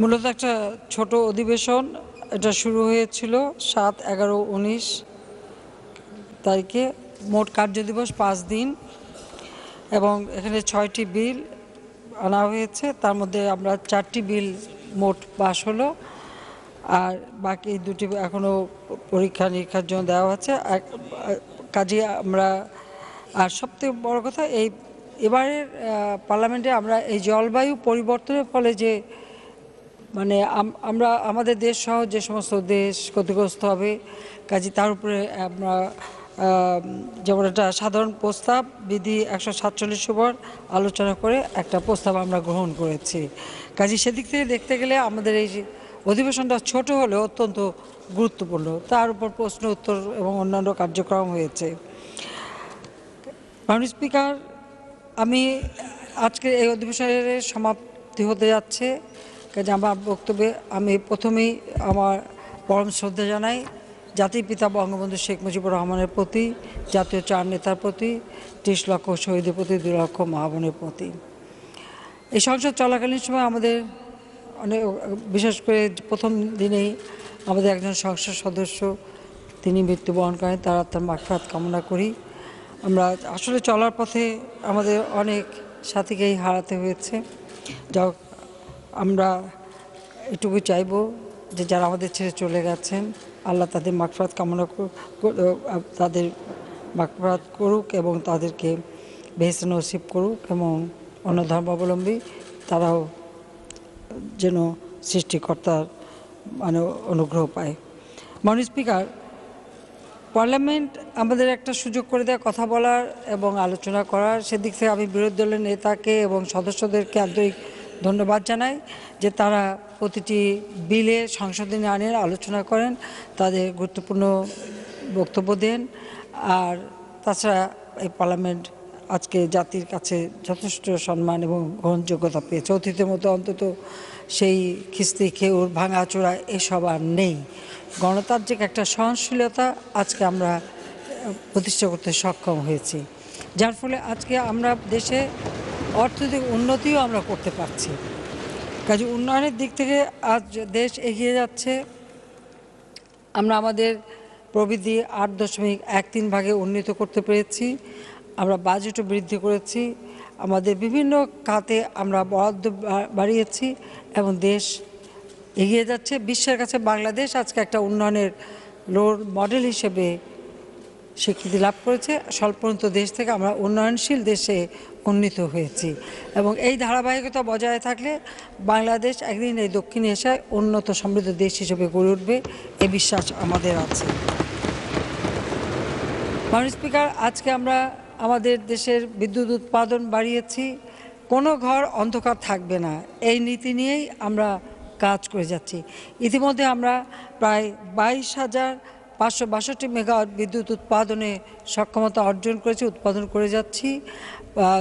মূলত একটা ছোট অধিবেশন এটা শুরু হয়েছিল সাত এগারো উনিশ তারিখে মোট কার্য দিবস পাঁচ দিন এবং এখানে ছয়টি বিল আনা হয়েছে তার মধ্যে আমরা চারটি বিল মোট পাশ হলো আর বাকি দুটি এখনও পরীক্ষা নিরীক্ষার জন্য দেওয়া হচ্ছে কাজে আমরা আর সবথেকে বড় কথা এই এবারের পার্লামেন্টে আমরা এই জলবায়ু পরিবর্তনের ফলে যে মানে আমরা আমাদের দেশ সহ যে সমস্ত দেশ ক্ষতিগ্রস্ত হবে কাজে তার উপরে আমরা যেমন একটা সাধারণ প্রস্তাব বিধি একশো সাতচল্লিশ উপর আলোচনা করে একটা প্রস্তাব আমরা গ্রহণ করেছি কাজে সেদিক থেকে দেখতে গেলে আমাদের এই অধিবেশনটা ছোট হলেও অত্যন্ত গুরুত্বপূর্ণ তার উপর প্রশ্ন উত্তর এবং অন্যান্য কার্যক্রম হয়েছে মাননীয় স্পিকার আমি আজকে এই অধিবেশনের সমাপ্তি হতে যাচ্ছে কাজে আমার বক্তব্যে আমি প্রথমেই আমার পরম শ্রদ্ধা জানাই জাতির পিতা বঙ্গবন্ধু শেখ মুজিবুর রহমানের প্রতি জাতীয় চার নেতার প্রতি ত্রিশ লক্ষ শহীদের প্রতি দু লক্ষ মহাবনের প্রতি এই সংসদ চলাকালীন সময় আমাদের অনেক বিশেষ করে প্রথম দিনেই আমাদের একজন সংসদ সদস্য তিনি মৃত্যুবরণ করেন তার আত্মার মাকফাত কামনা করি আমরা আসলে চলার পথে আমাদের অনেক সাথীকেই হারাতে হয়েছে যা আমরা এটুকু চাইব যে যারা আমাদের ছেড়ে চলে গেছেন আল্লাহ তাদের মাকফরাত কামনা তাদের মাকফরাত করুক এবং তাদেরকে বেহেস নসিব করুক এবং অন্য ধর্মাবলম্বী তারাও যেন সৃষ্টিকর্তার মানে অনুগ্রহ পায় মনি স্পিকার পার্লামেন্ট আমাদের একটা সুযোগ করে দেয় কথা বলার এবং আলোচনা করার সেদিক থেকে আমি বিরোধী দলের নেতাকে এবং সদস্যদেরকে আন্তরিক ধন্যবাদ জানাই যে তারা প্রতিটি বিলে সংশোধনী আনের আলোচনা করেন তাদের গুরুত্বপূর্ণ বক্তব্য দেন আর তাছাড়া এই পার্লামেন্ট আজকে জাতির কাছে যথেষ্ট সম্মান এবং গ্রহণযোগ্যতা পেয়েছে অতীতের মতো অন্তত সেই খিস্তি খেউর ভাঙাচোড়া এসব আর নেই গণতান্ত্রিক একটা সহনশীলতা আজকে আমরা প্রতিষ্ঠা করতে সক্ষম হয়েছি যার ফলে আজকে আমরা দেশে অর্থনৈতিক উন্নতিও আমরা করতে পারছি কাজে উন্নয়নের দিক থেকে আজ দেশ এগিয়ে যাচ্ছে আমরা আমাদের প্রবৃদ্ধি আট দশমিক এক তিন ভাগে উন্নীত করতে পেরেছি আমরা বাজেটও বৃদ্ধি করেছি আমাদের বিভিন্ন খাতে আমরা বরাদ্দ বাড়িয়েছি এবং দেশ এগিয়ে যাচ্ছে বিশ্বের কাছে বাংলাদেশ আজকে একটা উন্নয়নের রোল মডেল হিসেবে স্বীকৃতি লাভ করেছে স্বল্পন্ত দেশ থেকে আমরা উন্নয়নশীল দেশে উন্নীত হয়েছি এবং এই ধারাবাহিকতা বজায় থাকলে বাংলাদেশ একদিন এই দক্ষিণ এশিয়ায় উন্নত সমৃদ্ধ দেশ হিসেবে গড়ে উঠবে এ বিশ্বাস আমাদের আছে মানুষ স্পিকার আজকে আমরা আমাদের দেশের বিদ্যুৎ উৎপাদন বাড়িয়েছি কোনো ঘর অন্ধকার থাকবে না এই নীতি নিয়েই আমরা কাজ করে যাচ্ছি ইতিমধ্যে আমরা প্রায় বাইশ হাজার পাঁচশো বাষট্টি মেগাওয়াট বিদ্যুৎ উৎপাদনে সক্ষমতা অর্জন করেছি উৎপাদন করে যাচ্ছি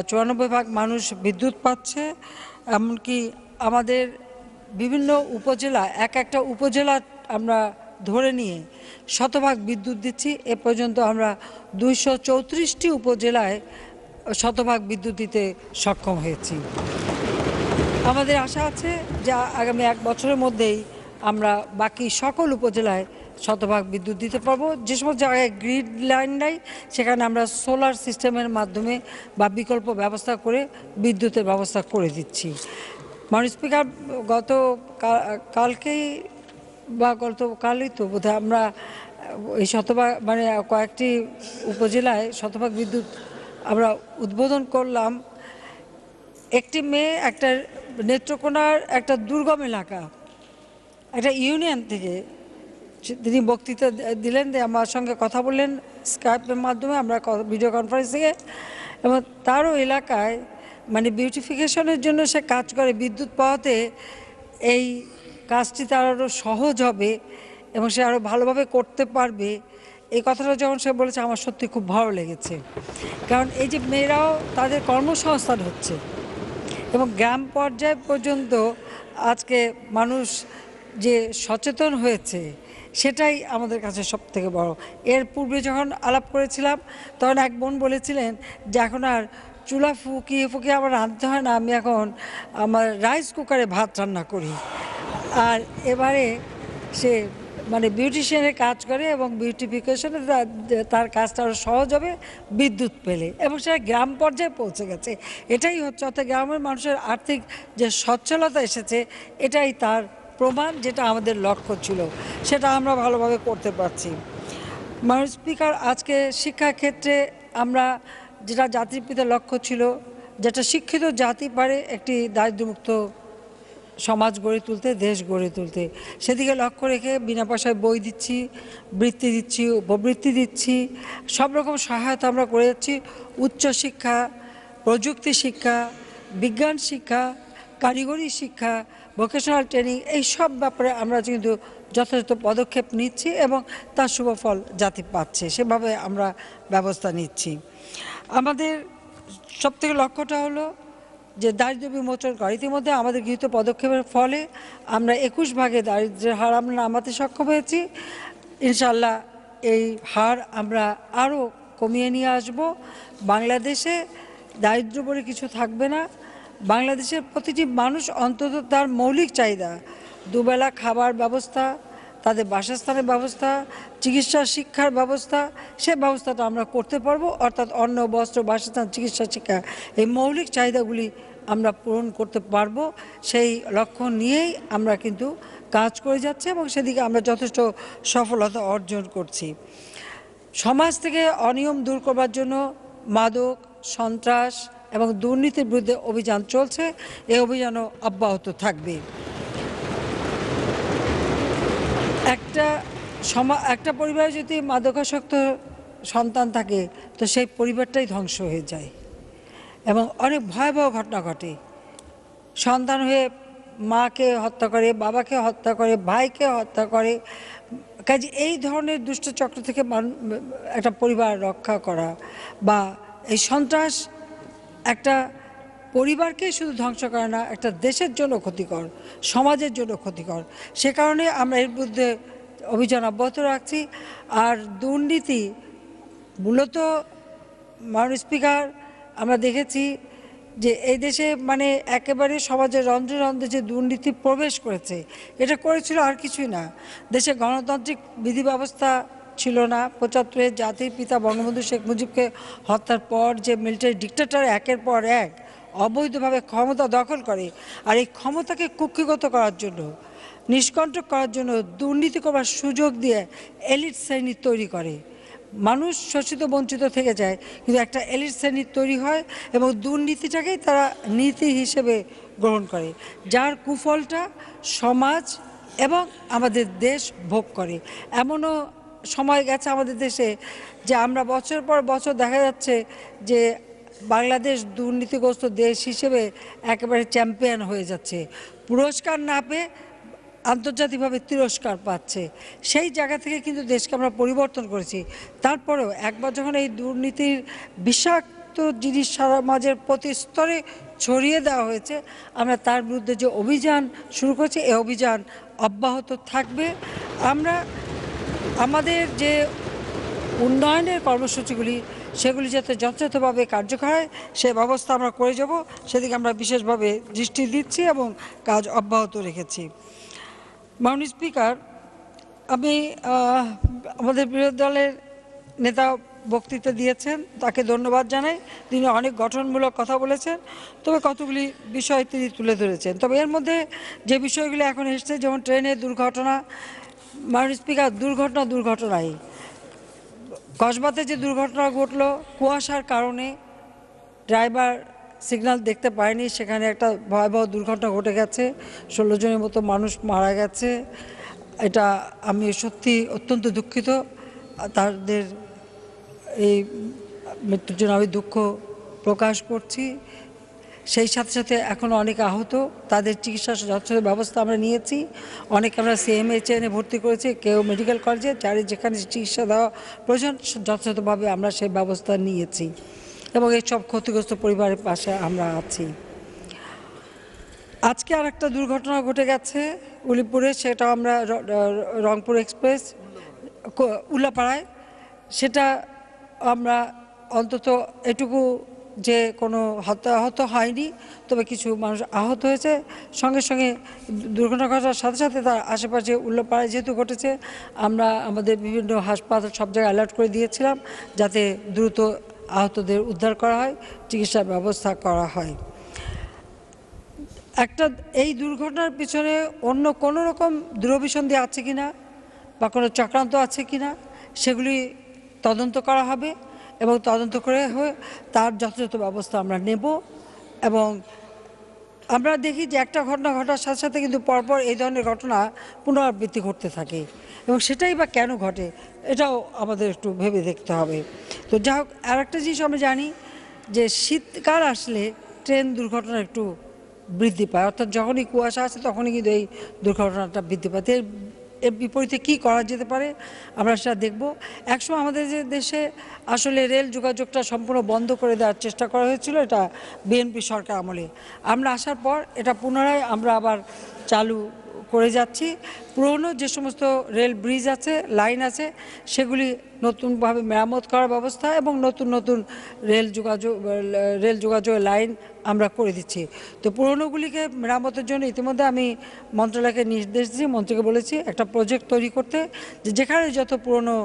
চুরানব্বই ভাগ মানুষ বিদ্যুৎ পাচ্ছে এমনকি আমাদের বিভিন্ন উপজেলা এক একটা উপজেলা আমরা ধরে নিয়ে শতভাগ বিদ্যুৎ দিচ্ছি এ পর্যন্ত আমরা দুইশো চৌত্রিশটি উপজেলায় শতভাগ বিদ্যুৎ দিতে সক্ষম হয়েছি আমাদের আশা আছে যে আগামী এক বছরের মধ্যেই আমরা বাকি সকল উপজেলায় শতভাগ বিদ্যুৎ দিতে পারবো যে সমস্ত জায়গায় গ্রিড লাইন নাই সেখানে আমরা সোলার সিস্টেমের মাধ্যমে বা বিকল্প ব্যবস্থা করে বিদ্যুতের ব্যবস্থা করে দিচ্ছি মানুষ স্পিকার গত কালকেই বা গতকালই তো বোধহয় আমরা এই শতভাগ মানে কয়েকটি উপজেলায় শতভাগ বিদ্যুৎ আমরা উদ্বোধন করলাম একটি মেয়ে একটা নেত্রকোনার একটা দুর্গম এলাকা একটা ইউনিয়ন থেকে তিনি বক্তৃতা দিলেন যে আমার সঙ্গে কথা বললেন স্কাইপের মাধ্যমে আমরা ভিডিও কনফারেন্সিংয়ে এবং তারও এলাকায় মানে বিউটিফিকেশনের জন্য সে কাজ করে বিদ্যুৎ পাওয়াতে এই কাজটি তার আরও সহজ হবে এবং সে আরও ভালোভাবে করতে পারবে এই কথাটা যখন সে বলেছে আমার সত্যি খুব ভালো লেগেছে কারণ এই যে মেয়েরাও তাদের কর্মসংস্থান হচ্ছে এবং গ্রাম পর্যায় পর্যন্ত আজকে মানুষ যে সচেতন হয়েছে সেটাই আমাদের কাছে সব থেকে বড় এর পূর্বে যখন আলাপ করেছিলাম তখন এক বোন বলেছিলেন যে এখন আর চুলা ফুকিয়ে ফুকিয়ে আমার রাঁধতে হয় না আমি এখন আমার রাইস কুকারে ভাত রান্না করি আর এবারে সে মানে বিউটিশিয়ানের কাজ করে এবং বিউটিফিকেশনে তার কাজটা আরও সহজ হবে বিদ্যুৎ পেলে এবং সেটা গ্রাম পর্যায়ে পৌঁছে গেছে এটাই হচ্ছে অর্থাৎ গ্রামের মানুষের আর্থিক যে সচ্ছলতা এসেছে এটাই তার প্রমাণ যেটা আমাদের লক্ষ্য ছিল সেটা আমরা ভালোভাবে করতে পারছি মানুষ স্পিকার আজকে শিক্ষাক্ষেত্রে আমরা যেটা জাতির পিতা লক্ষ্য ছিল যেটা শিক্ষিত জাতি পারে একটি দারিদ্রমুক্ত সমাজ গড়ে তুলতে দেশ গড়ে তুলতে সেদিকে লক্ষ্য রেখে বিনা পয়সায় বই দিচ্ছি বৃত্তি দিচ্ছি উপবৃত্তি দিচ্ছি সব রকম সহায়তা আমরা করে যাচ্ছি উচ্চশিক্ষা প্রযুক্তি শিক্ষা বিজ্ঞান শিক্ষা কারিগরি শিক্ষা ভোকেশনাল ট্রেনিং এই সব ব্যাপারে আমরা কিন্তু যথাযথ পদক্ষেপ নিচ্ছি এবং তার শুভফল জাতি পাচ্ছে সেভাবে আমরা ব্যবস্থা নিচ্ছি আমাদের সবথেকে লক্ষ্যটা হলো যে দারিদ্র বিমোচন করা ইতিমধ্যে আমাদের গৃহীত পদক্ষেপের ফলে আমরা একুশ ভাগে দারিদ্রের হার আমরা নামাতে সক্ষম হয়েছি ইনশাল্লাহ এই হার আমরা আরও কমিয়ে নিয়ে আসব বাংলাদেশে দারিদ্র বলে কিছু থাকবে না বাংলাদেশের প্রতিটি মানুষ অন্তত তার মৌলিক চাহিদা দুবেলা খাবার ব্যবস্থা তাদের বাসস্থানের ব্যবস্থা চিকিৎসা শিক্ষার ব্যবস্থা সে ব্যবস্থাটা আমরা করতে পারবো অর্থাৎ অন্ন বস্ত্র বাসস্থান চিকিৎসা শিক্ষা এই মৌলিক চাহিদাগুলি আমরা পূরণ করতে পারবো সেই লক্ষ্য নিয়েই আমরা কিন্তু কাজ করে যাচ্ছে এবং সেদিকে আমরা যথেষ্ট সফলতা অর্জন করছি সমাজ থেকে অনিয়ম দূর করবার জন্য মাদক সন্ত্রাস এবং দুর্নীতির বিরুদ্ধে অভিযান চলছে এই অভিযানও অব্যাহত থাকবে একটা সমা একটা পরিবারে যদি মাদকাসক্ত সন্তান থাকে তো সেই পরিবারটাই ধ্বংস হয়ে যায় এবং অনেক ভয়াবহ ঘটনা ঘটে সন্তান হয়ে মাকে হত্যা করে বাবাকে হত্যা করে ভাইকে হত্যা করে কাজে এই ধরনের দুষ্টচক্র থেকে একটা পরিবার রক্ষা করা বা এই সন্ত্রাস একটা পরিবারকে শুধু ধ্বংস করে না একটা দেশের জন্য ক্ষতিকর সমাজের জন্য ক্ষতিকর সে কারণে আমরা এর বিরুদ্ধে অভিযান অব্যাহত রাখছি আর দুর্নীতি মূলত মাননীয় স্পিকার আমরা দেখেছি যে এই দেশে মানে একেবারে সমাজের রন্ধ্রে রন্ধ্রে যে দুর্নীতি প্রবেশ করেছে এটা করেছিল আর কিছুই না দেশে গণতান্ত্রিক বিধি ব্যবস্থা ছিল না পঁচাত্তরের জাতির পিতা বঙ্গবন্ধু শেখ মুজিবকে হত্যার পর যে মিলিটারি ডিক্টেটার একের পর এক অবৈধভাবে ক্ষমতা দখল করে আর এই ক্ষমতাকে কুক্ষিগত করার জন্য নিষ্কণ্টক করার জন্য দুর্নীতি করবার সুযোগ দিয়ে এলিট শ্রেণী তৈরি করে মানুষ শোষিত বঞ্চিত থেকে যায় কিন্তু একটা এলিট শ্রেণীর তৈরি হয় এবং দুর্নীতিটাকেই তারা নীতি হিসেবে গ্রহণ করে যার কুফলটা সমাজ এবং আমাদের দেশ ভোগ করে এমনও সময় গেছে আমাদের দেশে যে আমরা বছর পর বছর দেখা যাচ্ছে যে বাংলাদেশ দুর্নীতিগ্রস্ত দেশ হিসেবে একেবারে চ্যাম্পিয়ন হয়ে যাচ্ছে পুরস্কার না পেয়ে আন্তর্জাতিকভাবে তিরস্কার পাচ্ছে সেই জায়গা থেকে কিন্তু দেশকে আমরা পরিবর্তন করেছি তারপরেও একবার যখন এই দুর্নীতির বিষাক্ত জিনিস সমাজের প্রতি স্তরে ছড়িয়ে দেওয়া হয়েছে আমরা তার বিরুদ্ধে যে অভিযান শুরু করেছি এ অভিযান অব্যাহত থাকবে আমরা আমাদের যে উন্নয়নের কর্মসূচিগুলি সেগুলি যাতে যথাযথভাবে কার্যকর হয় সে ব্যবস্থা আমরা করে যাব সেদিকে আমরা বিশেষভাবে দৃষ্টি দিচ্ছি এবং কাজ অব্যাহত রেখেছি মাননীয় স্পিকার আমি আমাদের বিরোধী দলের নেতা বক্তৃতা দিয়েছেন তাকে ধন্যবাদ জানাই তিনি অনেক গঠনমূলক কথা বলেছেন তবে কতগুলি বিষয় তিনি তুলে ধরেছেন তবে এর মধ্যে যে বিষয়গুলি এখন এসছে যেমন ট্রেনের দুর্ঘটনা মাননীয় স্পিকার দুর্ঘটনা দুর্ঘটনাই কসবাতে যে দুর্ঘটনা ঘটল কুয়াশার কারণে ড্রাইভার সিগন্যাল দেখতে পায়নি সেখানে একটা ভয়াবহ দুর্ঘটনা ঘটে গেছে ষোলো জনের মতো মানুষ মারা গেছে এটা আমি সত্যি অত্যন্ত দুঃখিত তাদের এই মৃত্যুর জন্য আমি দুঃখ প্রকাশ করছি সেই সাথে সাথে এখন অনেক আহত তাদের চিকিৎসা যথাযথ ব্যবস্থা আমরা নিয়েছি অনেক আমরা সিএমএইচ এনে ভর্তি করেছি কেউ মেডিকেল কলেজে যার যেখানে চিকিৎসা দেওয়া প্রয়োজন যথাযথভাবে আমরা সেই ব্যবস্থা নিয়েছি এবং এই সব ক্ষতিগ্রস্ত পরিবারের পাশে আমরা আছি আজকে আর একটা দুর্ঘটনা ঘটে গেছে উলিপুরে সেটা আমরা রংপুর এক্সপ্রেস উল্লাপাড়ায় সেটা আমরা অন্তত এটুকু যে কোনো হতাহত হয়নি তবে কিছু মানুষ আহত হয়েছে সঙ্গে সঙ্গে দুর্ঘটনা ঘটার সাথে সাথে তার আশেপাশে উল্লপাড়ায় যেহেতু ঘটেছে আমরা আমাদের বিভিন্ন হাসপাতাল সব জায়গায় অ্যালার্ট করে দিয়েছিলাম যাতে দ্রুত আহতদের উদ্ধার করা হয় চিকিৎসার ব্যবস্থা করা হয় একটা এই দুর্ঘটনার পিছনে অন্য কোনো রকম দুরভিসন্ধি আছে কি না বা কোনো চক্রান্ত আছে কি না সেগুলি তদন্ত করা হবে এবং তদন্ত করে তার যথাযথ ব্যবস্থা আমরা নেব এবং আমরা দেখি যে একটা ঘটনা ঘটার সাথে সাথে কিন্তু পরপর এই ধরনের ঘটনা পুনরাবৃত্তি ঘটতে থাকে এবং সেটাই বা কেন ঘটে এটাও আমাদের একটু ভেবে দেখতে হবে তো যা হোক আর একটা জিনিস আমরা জানি যে শীতকাল আসলে ট্রেন দুর্ঘটনা একটু বৃদ্ধি পায় অর্থাৎ যখনই কুয়াশা আসে তখনই কিন্তু এই দুর্ঘটনাটা বৃদ্ধি পায় এর বিপরীতে কি করা যেতে পারে আমরা সেটা দেখব একসময় আমাদের যে দেশে আসলে রেল যোগাযোগটা সম্পূর্ণ বন্ধ করে দেওয়ার চেষ্টা করা হয়েছিল এটা বিএনপি সরকার আমলে আমরা আসার পর এটা পুনরায় আমরা আবার চালু করে যাচ্ছি পুরনো যে সমস্ত রেল ব্রিজ আছে লাইন আছে সেগুলি নতুনভাবে মেরামত করার ব্যবস্থা এবং নতুন নতুন রেল যোগাযোগ রেল যোগাযোগের লাইন আমরা করে দিচ্ছি তো পুরনোগুলিকে মেরামতের জন্য ইতিমধ্যে আমি মন্ত্রণালয়কে নির্দেশ দিয়েছি মন্ত্রীকে বলেছি একটা প্রজেক্ট তৈরি করতে যে যেখানে যত পুরনো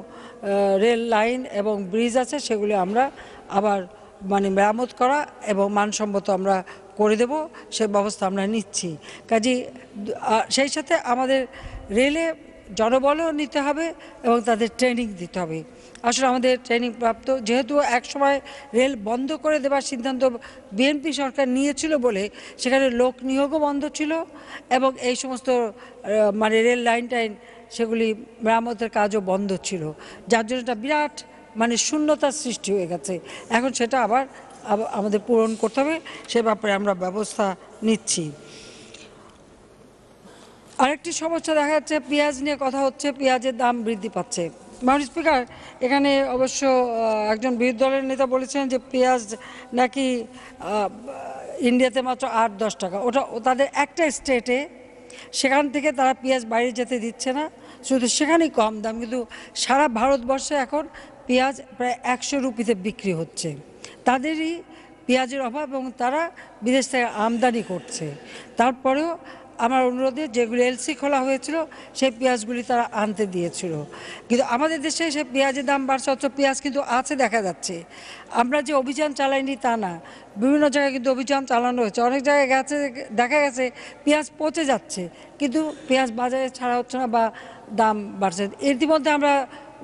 রেল লাইন এবং ব্রিজ আছে সেগুলি আমরা আবার মানে মেরামত করা এবং মানসম্মত আমরা করে দেব সে ব্যবস্থা আমরা নিচ্ছি কাজে সেই সাথে আমাদের রেলে জনবলও নিতে হবে এবং তাদের ট্রেনিং দিতে হবে আসলে আমাদের ট্রেনিং প্রাপ্ত যেহেতু একসময় রেল বন্ধ করে দেওয়ার সিদ্ধান্ত বিএনপি সরকার নিয়েছিল বলে সেখানে লোক নিয়োগও বন্ধ ছিল এবং এই সমস্ত মানে রেল লাইন টাইন সেগুলি মেরামতের কাজও বন্ধ ছিল যার জন্য একটা বিরাট মানে শূন্যতার সৃষ্টি হয়ে গেছে এখন সেটা আবার আমাদের পূরণ করতে হবে সে ব্যাপারে আমরা ব্যবস্থা নিচ্ছি আরেকটি সমস্যা দেখা যাচ্ছে পেঁয়াজ নিয়ে কথা হচ্ছে পেঁয়াজের দাম বৃদ্ধি পাচ্ছে মাননীয় স্পিকার এখানে অবশ্য একজন বিরোধী দলের নেতা বলেছেন যে পেঁয়াজ নাকি ইন্ডিয়াতে মাত্র আট দশ টাকা ওটা তাদের একটা স্টেটে সেখান থেকে তারা পেঁয়াজ বাইরে যেতে দিচ্ছে না শুধু সেখানেই কম দাম কিন্তু সারা ভারতবর্ষে এখন পেঁয়াজ প্রায় একশো রুপিতে বিক্রি হচ্ছে তাদেরই পেঁয়াজের অভাব এবং তারা বিদেশ থেকে আমদানি করছে তারপরেও আমার অনুরোধে যেগুলি এলসি খোলা হয়েছিল সেই পেঁয়াজগুলি তারা আনতে দিয়েছিল কিন্তু আমাদের দেশে সেই পেঁয়াজের দাম বাড়ছে অথচ পেঁয়াজ কিন্তু আছে দেখা যাচ্ছে আমরা যে অভিযান চালাইনি তা না বিভিন্ন জায়গায় কিন্তু অভিযান চালানো হয়েছে অনেক জায়গায় গেছে দেখা গেছে পেঁয়াজ পচে যাচ্ছে কিন্তু পেঁয়াজ বাজারে ছাড়া হচ্ছে না বা দাম বাড়ছে ইতিমধ্যে আমরা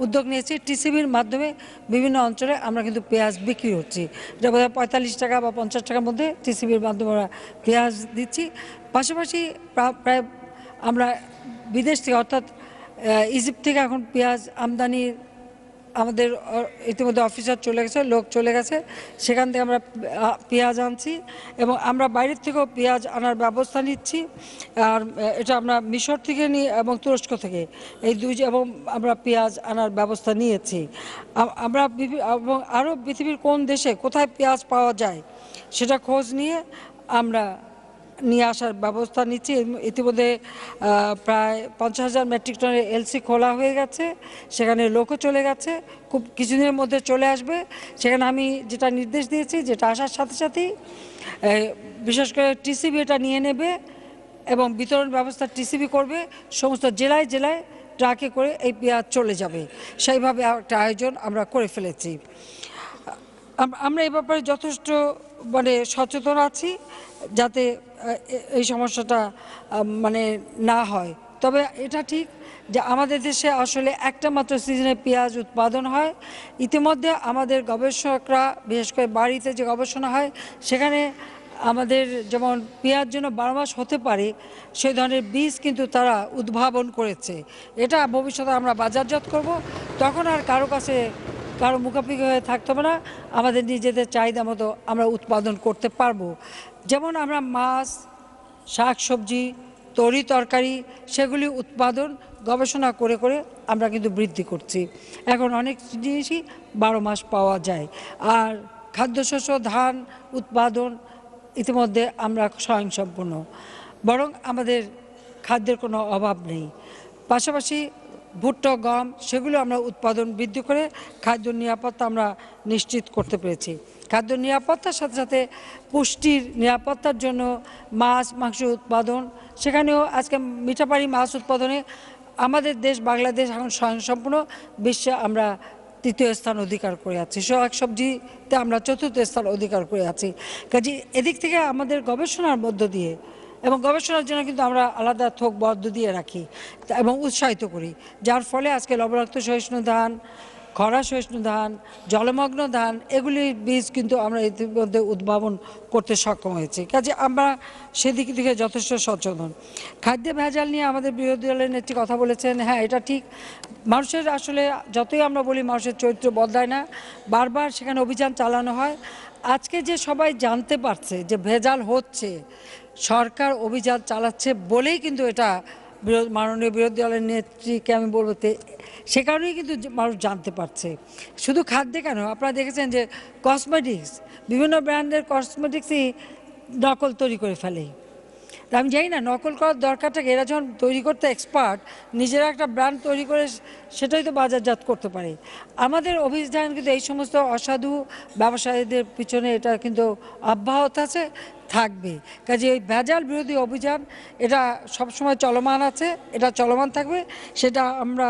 উদ্যোগ নিয়েছি টিসিবির মাধ্যমে বিভিন্ন অঞ্চলে আমরা কিন্তু পেঁয়াজ বিক্রি হচ্ছি এটা বোধহয় পঁয়তাল্লিশ টাকা বা পঞ্চাশ টাকার মধ্যে টিসিবির মাধ্যমে আমরা পেঁয়াজ দিচ্ছি পাশাপাশি প্রায় আমরা বিদেশ থেকে অর্থাৎ ইজিপ্ট থেকে এখন পেঁয়াজ আমদানির আমাদের ইতিমধ্যে অফিসার চলে গেছে লোক চলে গেছে সেখান থেকে আমরা পেঁয়াজ আনছি এবং আমরা বাইরের থেকেও পেঁয়াজ আনার ব্যবস্থা নিচ্ছি আর এটা আমরা মিশর থেকে নিই এবং তুরস্ক থেকে এই দুই এবং আমরা পেঁয়াজ আনার ব্যবস্থা নিয়েছি আমরা এবং আরও পৃথিবীর কোন দেশে কোথায় পেঁয়াজ পাওয়া যায় সেটা খোঁজ নিয়ে আমরা নিয়ে আসার ব্যবস্থা নিচ্ছি ইতিমধ্যে প্রায় পঞ্চাশ হাজার মেট্রিক টনের এলসি খোলা হয়ে গেছে সেখানে লোকও চলে গেছে খুব কিছুদিনের মধ্যে চলে আসবে সেখানে আমি যেটা নির্দেশ দিয়েছি যেটা আসার সাথে সাথেই বিশেষ করে টিসিবি এটা নিয়ে নেবে এবং বিতরণ ব্যবস্থা টিসিবি করবে সমস্ত জেলায় জেলায় ট্রাকে করে এই পেঁয়াজ চলে যাবে সেইভাবে একটা আয়োজন আমরা করে ফেলেছি আমরা এই ব্যাপারে যথেষ্ট মানে সচেতন আছি যাতে এই সমস্যাটা মানে না হয় তবে এটা ঠিক যে আমাদের দেশে আসলে একটা মাত্র সিজনে পেঁয়াজ উৎপাদন হয় ইতিমধ্যে আমাদের গবেষকরা বিশেষ করে বাড়িতে যে গবেষণা হয় সেখানে আমাদের যেমন পেঁয়াজ জন্য বারো মাস হতে পারে সেই ধরনের বীজ কিন্তু তারা উদ্ভাবন করেছে এটা ভবিষ্যতে আমরা বাজারজাত করব তখন আর কারো কাছে কারো মুখাপুখি হয়ে থাকতে হবে না আমাদের নিজেদের চাহিদা মতো আমরা উৎপাদন করতে পারবো যেমন আমরা মাছ শাক সবজি তরি তরকারি সেগুলি উৎপাদন গবেষণা করে করে আমরা কিন্তু বৃদ্ধি করছি এখন অনেক জিনিসই বারো মাস পাওয়া যায় আর খাদ্যশস্য ধান উৎপাদন ইতিমধ্যে আমরা স্বয়ংসম্পন্ন বরং আমাদের খাদ্যের কোনো অভাব নেই পাশাপাশি ভুট্টা গম সেগুলো আমরা উৎপাদন বৃদ্ধি করে খাদ্য নিরাপত্তা আমরা নিশ্চিত করতে পেরেছি খাদ্য নিরাপত্তার সাথে সাথে পুষ্টির নিরাপত্তার জন্য মাছ মাংস উৎপাদন সেখানেও আজকে মিঠাপাড়ি মাছ উৎপাদনে আমাদের দেশ বাংলাদেশ এখন স্বয়ংসম্পূর্ণ বিশ্বে আমরা তৃতীয় স্থান অধিকার করে আছি শাক সবজিতে আমরা চতুর্থ স্থান অধিকার করে আছি কাজে এদিক থেকে আমাদের গবেষণার মধ্য দিয়ে এবং গবেষণার জন্য কিন্তু আমরা আলাদা থোক বদ্ধ দিয়ে রাখি এবং উৎসাহিত করি যার ফলে আজকে লবণাক্ত সহিষ্ণু ধান খরা সহিষ্ণু ধান জলমগ্ন ধান এগুলির বীজ কিন্তু আমরা ইতিমধ্যে উদ্ভাবন করতে সক্ষম হয়েছি কাজে আমরা সেদিক থেকে যথেষ্ট সচেতন খাদ্যে ভেজাল নিয়ে আমাদের বিরোধী দলের নেত্রী কথা বলেছেন হ্যাঁ এটা ঠিক মানুষের আসলে যতই আমরা বলি মানুষের চরিত্র বদলায় না বারবার সেখানে অভিযান চালানো হয় আজকে যে সবাই জানতে পারছে যে ভেজাল হচ্ছে সরকার অভিযান চালাচ্ছে বলেই কিন্তু এটা মাননীয় বিরোধী দলের নেত্রীকে আমি বলবো সে কারণেই কিন্তু মানুষ জানতে পারছে শুধু খাদ্যে কেন আপনারা দেখেছেন যে কসমেটিক্স বিভিন্ন ব্র্যান্ডের কসমেটিক্সই নকল তৈরি করে ফেলে আমি জানি না নকল করার দরকারটাকে এরা যখন তৈরি করতে এক্সপার্ট নিজেরা একটা ব্র্যান্ড তৈরি করে সেটাই তো বাজারজাত করতে পারে আমাদের অভিযান কিন্তু এই সমস্ত অসাধু ব্যবসায়ীদের পিছনে এটা কিন্তু অব্যাহত আছে থাকবে কাজে এই ভেজাল বিরোধী অভিযান এটা সবসময় চলমান আছে এটা চলমান থাকবে সেটা আমরা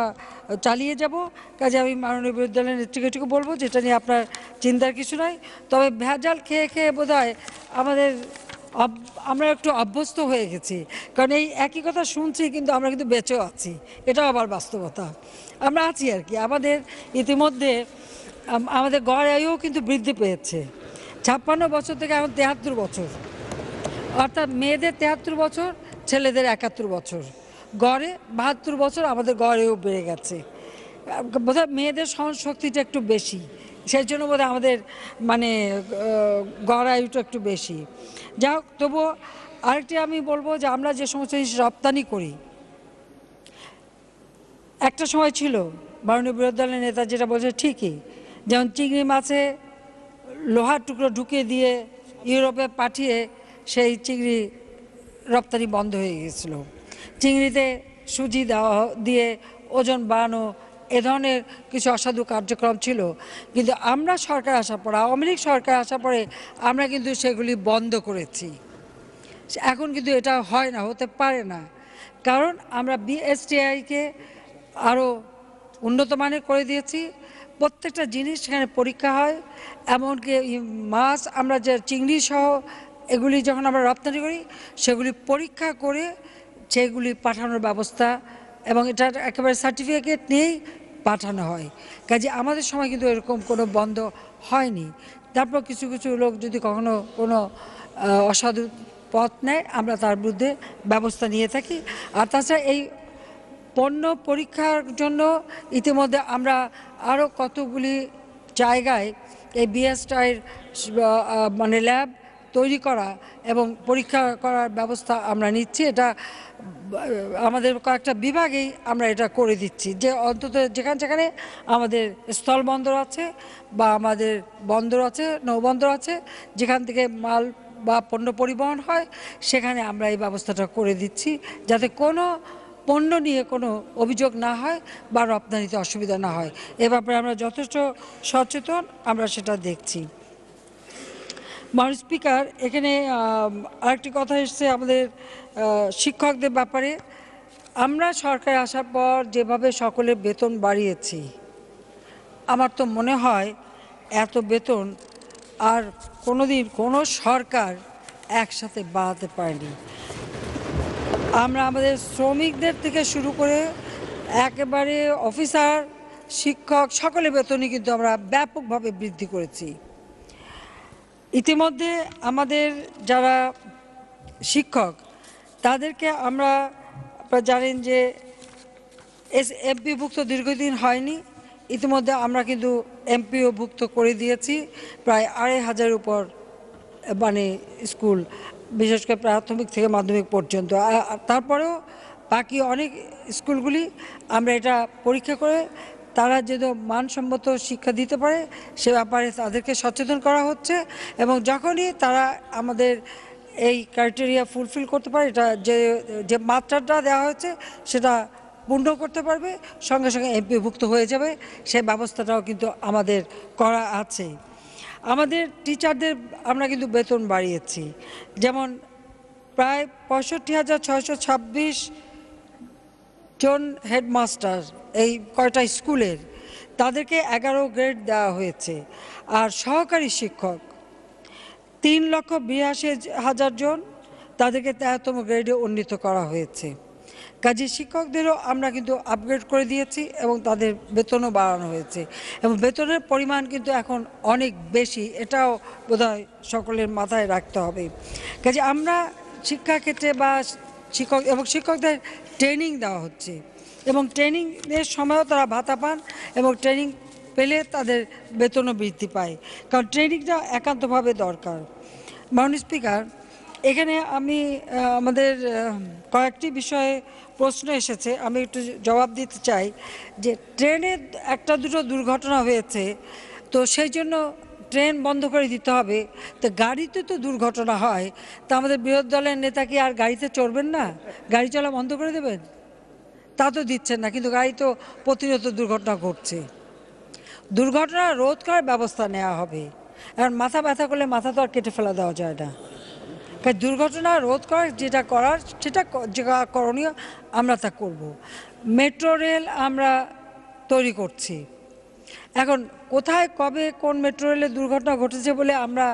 চালিয়ে যাব কাজে আমি মাননীয় বিরোধী দলের নেতৃত্বটুকু বলবো যেটা নিয়ে আপনার চিন্তার কিছু নয় তবে ভেজাল খেয়ে খেয়ে বোধ আমাদের আমরা একটু অভ্যস্ত হয়ে গেছি কারণ এই একই কথা শুনছি কিন্তু আমরা কিন্তু বেঁচেও আছি এটা আবার বাস্তবতা আমরা আছি আর কি আমাদের ইতিমধ্যে আমাদের গড় আয়ও কিন্তু বৃদ্ধি পেয়েছে ছাপ্পান্ন বছর থেকে এখন তেহাত্তর বছর অর্থাৎ মেয়েদের তেহাত্তর বছর ছেলেদের একাত্তর বছর গড়ে বাহাত্তর বছর আমাদের গড়েও বেড়ে গেছে বোধহয় মেয়েদের সহন শক্তিটা একটু বেশি সেই জন্য বোধ আমাদের মানে গড়ায়ুটা একটু বেশি যা হোক তবুও আরেকটি আমি বলবো যে আমরা যে সমস্ত জিনিস রপ্তানি করি একটা সময় ছিল মাননীয় বিরোধী দলের নেতা যেটা বলছে ঠিকই যেমন চিংড়ি মাছে লোহার টুকরো ঢুকিয়ে দিয়ে ইউরোপে পাঠিয়ে সেই চিংড়ি রপ্তানি বন্ধ হয়ে গেছিল চিংড়িতে সুজি দেওয়া দিয়ে ওজন বাড়ানো এ ধরনের কিছু অসাধু কার্যক্রম ছিল কিন্তু আমরা সরকার আসার পর আওয়ামী লীগ সরকার আসার পরে আমরা কিন্তু সেগুলি বন্ধ করেছি এখন কিন্তু এটা হয় না হতে পারে না কারণ আমরা বিএসটিআইকে আরও উন্নত মানের করে দিয়েছি প্রত্যেকটা জিনিস সেখানে পরীক্ষা হয় এমনকি মাছ আমরা যে চিংড়ি সহ এগুলি যখন আমরা রপ্তানি করি সেগুলি পরীক্ষা করে সেগুলি পাঠানোর ব্যবস্থা এবং এটা একেবারে সার্টিফিকেট নিয়েই পাঠানো হয় কাজে আমাদের সময় কিন্তু এরকম কোনো বন্ধ হয়নি তারপর কিছু কিছু লোক যদি কখনো কোনো অসাধু পথ নেয় আমরা তার বিরুদ্ধে ব্যবস্থা নিয়ে থাকি আর তাছাড়া এই পণ্য পরীক্ষার জন্য ইতিমধ্যে আমরা আরও কতগুলি জায়গায় এই বিএসটাইয়ের মানে ল্যাব তৈরি করা এবং পরীক্ষা করার ব্যবস্থা আমরা নিচ্ছি এটা আমাদের কয়েকটা বিভাগেই আমরা এটা করে দিচ্ছি যে অন্তত যেখানে যেখানে আমাদের স্থল বন্দর আছে বা আমাদের বন্দর আছে নৌবন্দর আছে যেখান থেকে মাল বা পণ্য পরিবহন হয় সেখানে আমরা এই ব্যবস্থাটা করে দিচ্ছি যাতে কোনো পণ্য নিয়ে কোনো অভিযোগ না হয় বা রপ্তানিতে অসুবিধা না হয় এ ব্যাপারে আমরা যথেষ্ট সচেতন আমরা সেটা দেখছি মান স্পিকার এখানে আরেকটি কথা এসছে আমাদের শিক্ষকদের ব্যাপারে আমরা সরকার আসার পর যেভাবে সকলের বেতন বাড়িয়েছি আমার তো মনে হয় এত বেতন আর কোনোদিন কোনো সরকার একসাথে বাড়াতে পারেনি আমরা আমাদের শ্রমিকদের থেকে শুরু করে একেবারে অফিসার শিক্ষক সকলের বেতনই কিন্তু আমরা ব্যাপকভাবে বৃদ্ধি করেছি ইতিমধ্যে আমাদের যারা শিক্ষক তাদেরকে আমরা জানেন যে এস এমপিভুক্ত দীর্ঘদিন হয়নি ইতিমধ্যে আমরা কিন্তু এমপিওভুক্ত করে দিয়েছি প্রায় আড়াই হাজার উপর মানে স্কুল বিশেষ করে প্রাথমিক থেকে মাধ্যমিক পর্যন্ত তারপরেও বাকি অনেক স্কুলগুলি আমরা এটা পরীক্ষা করে তারা যেন মানসম্মত শিক্ষা দিতে পারে সে ব্যাপারে তাদেরকে সচেতন করা হচ্ছে এবং যখনই তারা আমাদের এই ক্রাইটেরিয়া ফুলফিল করতে পারে এটা যে যে মাত্রাটা দেওয়া হয়েছে সেটা পূর্ণ করতে পারবে সঙ্গে সঙ্গে এমপিভুক্ত হয়ে যাবে সেই ব্যবস্থাটাও কিন্তু আমাদের করা আছে আমাদের টিচারদের আমরা কিন্তু বেতন বাড়িয়েছি যেমন প্রায় পঁয়ষট্টি হাজার ছয়শো ছাব্বিশ জন হেডমাস্টার এই কয়টা স্কুলের তাদেরকে এগারো গ্রেড দেওয়া হয়েছে আর সহকারী শিক্ষক তিন লক্ষ বিরাশি হাজার জন তাদেরকে তেরোতম গ্রেডে উন্নীত করা হয়েছে কাজে শিক্ষকদেরও আমরা কিন্তু আপগ্রেড করে দিয়েছি এবং তাদের বেতনও বাড়ানো হয়েছে এবং বেতনের পরিমাণ কিন্তু এখন অনেক বেশি এটাও বোধহয় সকলের মাথায় রাখতে হবে কাজে আমরা শিক্ষাক্ষেত্রে বা শিক্ষক এবং শিক্ষকদের ট্রেনিং দেওয়া হচ্ছে এবং ট্রেনিংয়ের সময়ও তারা ভাতা পান এবং ট্রেনিং পেলে তাদের বেতনও বৃদ্ধি পায় কারণ ট্রেনিংটা একান্তভাবে দরকার মাননীয় স্পিকার এখানে আমি আমাদের কয়েকটি বিষয়ে প্রশ্ন এসেছে আমি একটু জবাব দিতে চাই যে ট্রেনে একটা দুটো দুর্ঘটনা হয়েছে তো সেই জন্য ট্রেন বন্ধ করে দিতে হবে তো গাড়িতে তো দুর্ঘটনা হয় তা আমাদের বিরোধী দলের নেতা কি আর গাড়িতে চড়বেন না গাড়ি চলা বন্ধ করে দেবেন তা তো দিচ্ছেন না কিন্তু গাড়ি তো প্রতিনিয়ত দুর্ঘটনা ঘটছে দুর্ঘটনা রোধ করার ব্যবস্থা নেওয়া হবে আর মাথা ব্যথা করলে মাথা তো আর কেটে ফেলা দেওয়া যায় না তাই দুর্ঘটনা রোধ করার যেটা করার সেটা যেটা করণীয় আমরা তা করব। মেট্রো রেল আমরা তৈরি করছি এখন কোথায় কবে কোন মেট্রো রেলের দুর্ঘটনা ঘটেছে বলে আমরা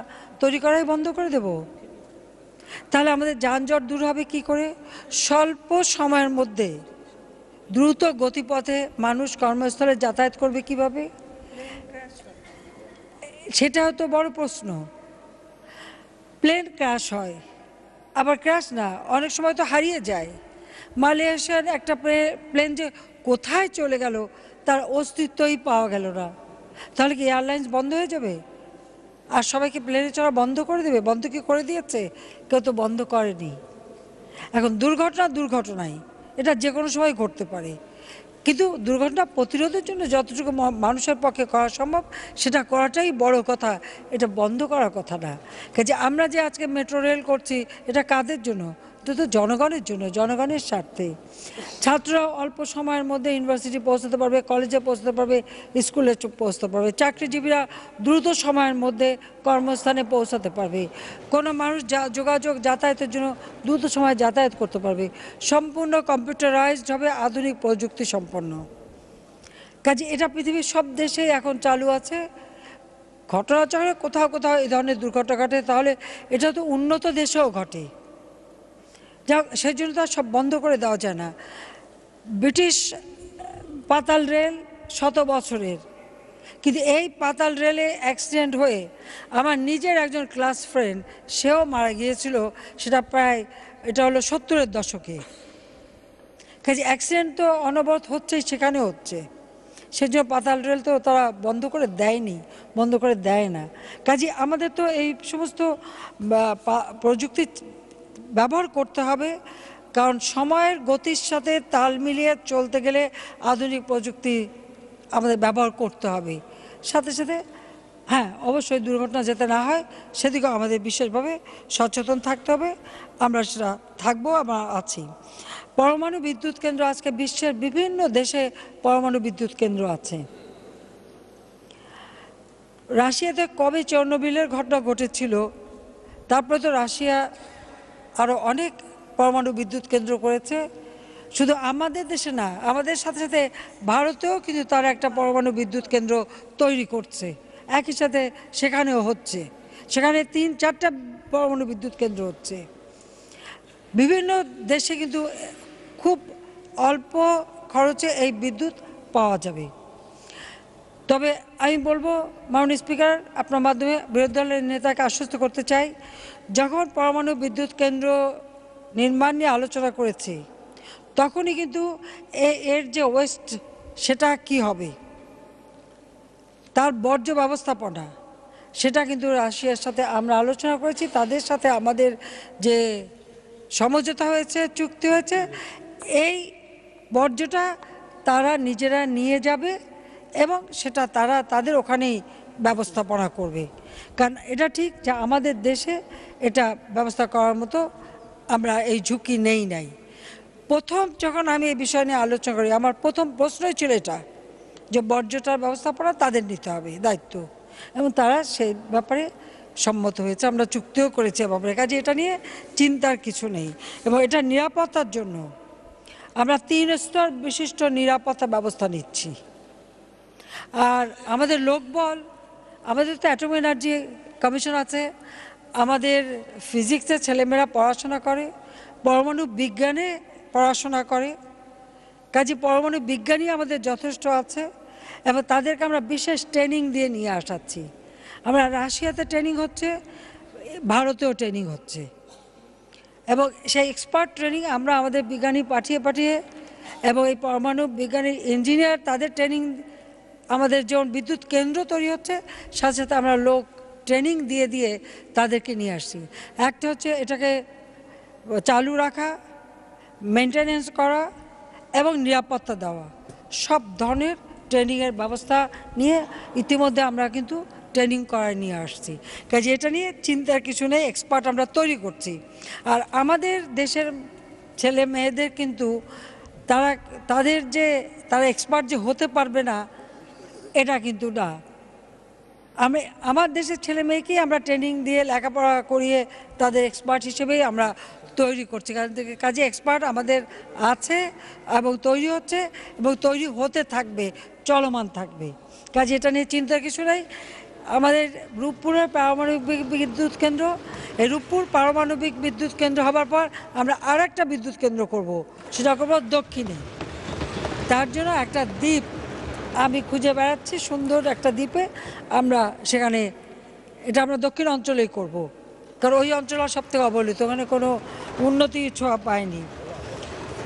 তৈরি করাই বন্ধ করে দেব তাহলে আমাদের যানজট দূর হবে কি করে স্বল্প সময়ের মধ্যে দ্রুত গতিপথে মানুষ কর্মস্থলে যাতায়াত করবে কিভাবে সেটা হয়তো বড় প্রশ্ন প্লেন ক্র্যাশ হয় আবার ক্র্যাশ না অনেক সময় তো হারিয়ে যায় মালয়েশিয়ার একটা প্লেন যে কোথায় চলে গেল তার অস্তিত্বই পাওয়া গেল না তাহলে কি এয়ারলাইন্স বন্ধ হয়ে যাবে আর সবাইকে প্লেনে চড়া বন্ধ করে দেবে বন্ধ কি করে দিয়েছে কেউ তো বন্ধ করেনি এখন দুর্ঘটনা দুর্ঘটনাই এটা যে কোনো সময় ঘটতে পারে কিন্তু দুর্ঘটনা প্রতিরোধের জন্য যতটুকু মানুষের পক্ষে করা সম্ভব সেটা করাটাই বড় কথা এটা বন্ধ করার কথা না কাজে আমরা যে আজকে মেট্রো রেল করছি এটা কাদের জন্য এটা তো জনগণের জন্য জনগণের স্বার্থে ছাত্ররা অল্প সময়ের মধ্যে ইউনিভার্সিটি পৌঁছতে পারবে কলেজে পৌঁছতে পারবে স্কুলে পৌঁছতে পারবে চাকরিজীবীরা দ্রুত সময়ের মধ্যে কর্মস্থানে পৌঁছাতে পারবে কোনো মানুষ যা যোগাযোগ যাতায়াতের জন্য দ্রুত সময় যাতায়াত করতে পারবে সম্পূর্ণ কম্পিউটারাইজড হবে আধুনিক প্রযুক্তি সম্পন্ন কাজে এটা পৃথিবীর সব দেশেই এখন চালু আছে ঘটনাচক্রে কোথাও কোথাও এই ধরনের দুর্ঘটনা ঘটে তাহলে এটা তো উন্নত দেশেও ঘটে যা সেই জন্য তার সব বন্ধ করে দেওয়া যায় না ব্রিটিশ পাতাল রেল শত বছরের কিন্তু এই পাতাল রেলে অ্যাক্সিডেন্ট হয়ে আমার নিজের একজন ক্লাস ফ্রেন্ড সেও মারা গিয়েছিল সেটা প্রায় এটা হলো সত্তরের দশকে কাজে অ্যাক্সিডেন্ট তো অনবরত হচ্ছেই সেখানে হচ্ছে সেজন্য পাতাল রেল তো তারা বন্ধ করে দেয়নি বন্ধ করে দেয় না কাজে আমাদের তো এই সমস্ত প্রযুক্তি ব্যবহার করতে হবে কারণ সময়ের গতির সাথে তাল মিলিয়ে চলতে গেলে আধুনিক প্রযুক্তি আমাদের ব্যবহার করতে হবে সাথে সাথে হ্যাঁ অবশ্যই দুর্ঘটনা যেতে না হয় সেদিকেও আমাদের বিশেষভাবে সচেতন থাকতে হবে আমরা সেটা থাকবো আমরা আছি পরমাণু বিদ্যুৎ কেন্দ্র আজকে বিশ্বের বিভিন্ন দেশে পরমাণু বিদ্যুৎ কেন্দ্র আছে রাশিয়াতে কবে চর্ণবিলের ঘটনা ঘটেছিল তারপরে তো রাশিয়া আরও অনেক পরমাণু বিদ্যুৎ কেন্দ্র করেছে শুধু আমাদের দেশে না আমাদের সাথে সাথে ভারতেও কিন্তু তার একটা পরমাণু বিদ্যুৎ কেন্দ্র তৈরি করছে একই সাথে সেখানেও হচ্ছে সেখানে তিন চারটা পরমাণু বিদ্যুৎ কেন্দ্র হচ্ছে বিভিন্ন দেশে কিন্তু খুব অল্প খরচে এই বিদ্যুৎ পাওয়া যাবে তবে আমি বলবো মাননীয় স্পিকার আপনার মাধ্যমে বিরোধী দলের নেতাকে আশ্বস্ত করতে চাই যখন পরমাণু বিদ্যুৎ কেন্দ্র নির্মাণ নিয়ে আলোচনা করেছি তখনই কিন্তু এর যে ওয়েস্ট সেটা কি হবে তার বর্জ্য ব্যবস্থাপনা সেটা কিন্তু রাশিয়ার সাথে আমরা আলোচনা করেছি তাদের সাথে আমাদের যে সমঝোতা হয়েছে চুক্তি হয়েছে এই বর্জ্যটা তারা নিজেরা নিয়ে যাবে এবং সেটা তারা তাদের ওখানেই ব্যবস্থাপনা করবে কারণ এটা ঠিক যে আমাদের দেশে এটা ব্যবস্থা করার মতো আমরা এই ঝুঁকি নেই নাই প্রথম যখন আমি এই বিষয় নিয়ে আলোচনা করি আমার প্রথম প্রশ্নই ছিল এটা যে বর্জ্যটার ব্যবস্থাপনা তাদের নিতে হবে দায়িত্ব এবং তারা সেই ব্যাপারে সম্মত হয়েছে আমরা চুক্তিও করেছি ব্যাপারে কাজে এটা নিয়ে চিন্তার কিছু নেই এবং এটা নিরাপত্তার জন্য আমরা তিন স্তর বিশিষ্ট নিরাপত্তা ব্যবস্থা নিচ্ছি আর আমাদের লোকবল আমাদের তো অ্যাটম এনার্জি কমিশন আছে আমাদের ফিজিক্সে ছেলেমেয়েরা পড়াশোনা করে পরমাণু বিজ্ঞানে পড়াশোনা করে কাজে পরমাণু বিজ্ঞানী আমাদের যথেষ্ট আছে এবং তাদেরকে আমরা বিশেষ ট্রেনিং দিয়ে নিয়ে আসাচ্ছি আমরা রাশিয়াতে ট্রেনিং হচ্ছে ভারতেও ট্রেনিং হচ্ছে এবং সেই এক্সপার্ট ট্রেনিং আমরা আমাদের বিজ্ঞানী পাঠিয়ে পাঠিয়ে এবং এই পরমাণু বিজ্ঞানের ইঞ্জিনিয়ার তাদের ট্রেনিং আমাদের যেমন বিদ্যুৎ কেন্দ্র তৈরি হচ্ছে সাথে সাথে আমরা লোক ট্রেনিং দিয়ে দিয়ে তাদেরকে নিয়ে আসছি একটা হচ্ছে এটাকে চালু রাখা মেনটেনেন্স করা এবং নিরাপত্তা দেওয়া সব ধরনের ট্রেনিংয়ের ব্যবস্থা নিয়ে ইতিমধ্যে আমরা কিন্তু ট্রেনিং করায় নিয়ে আসছি কাজে এটা নিয়ে চিন্তার কিছু নেই এক্সপার্ট আমরা তৈরি করছি আর আমাদের দেশের ছেলে মেয়েদের কিন্তু তারা তাদের যে তারা এক্সপার্ট যে হতে পারবে না এটা কিন্তু না আমি আমার দেশের ছেলে মেয়েকেই আমরা ট্রেনিং দিয়ে লেখাপড়া করিয়ে তাদের এক্সপার্ট হিসেবেই আমরা তৈরি করছি কারণ কাজে এক্সপার্ট আমাদের আছে এবং তৈরি হচ্ছে এবং তৈরি হতে থাকবে চলমান থাকবে কাজে এটা নিয়ে চিন্তার কিছু নাই আমাদের রূপপুরের পারমাণবিক বিদ্যুৎ কেন্দ্র এই রূপপুর পারমাণবিক বিদ্যুৎ কেন্দ্র হবার পর আমরা আর একটা বিদ্যুৎ কেন্দ্র করব সেটা করবো দক্ষিণে তার জন্য একটা দ্বীপ আমি খুঁজে বেড়াচ্ছি সুন্দর একটা দ্বীপে আমরা সেখানে এটা আমরা দক্ষিণ অঞ্চলেই করব। কারণ ওই অঞ্চল সব থেকে অবহেলিত ওখানে কোনো উন্নতি ছোঁয়া পায়নি